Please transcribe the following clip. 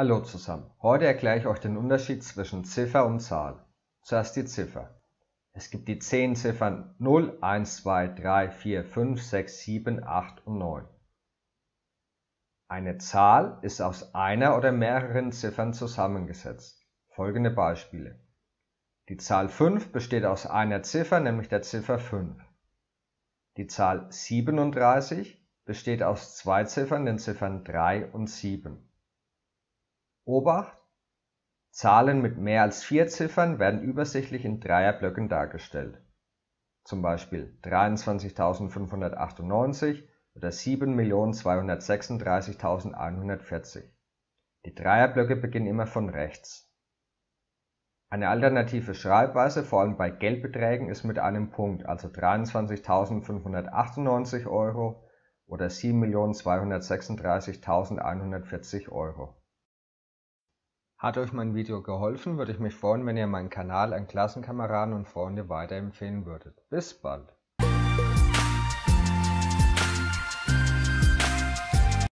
Hallo zusammen. Heute erkläre ich euch den Unterschied zwischen Ziffer und Zahl. Zuerst die Ziffer. Es gibt die 10 Ziffern 0, 1, 2, 3, 4, 5, 6, 7, 8 und 9. Eine Zahl ist aus einer oder mehreren Ziffern zusammengesetzt. Folgende Beispiele. Die Zahl 5 besteht aus einer Ziffer, nämlich der Ziffer 5. Die Zahl 37 besteht aus zwei Ziffern, den Ziffern 3 und 7. Obacht: Zahlen mit mehr als vier Ziffern werden übersichtlich in Dreierblöcken dargestellt Zum Beispiel 23598 oder 7.236.140). Die Dreierblöcke beginnen immer von rechts. Eine alternative Schreibweise vor allem bei Geldbeträgen ist mit einem Punkt also (23.598 Euro oder 7.236.140 Euro. Hat euch mein Video geholfen, würde ich mich freuen, wenn ihr meinen Kanal an Klassenkameraden und Freunde weiterempfehlen würdet. Bis bald!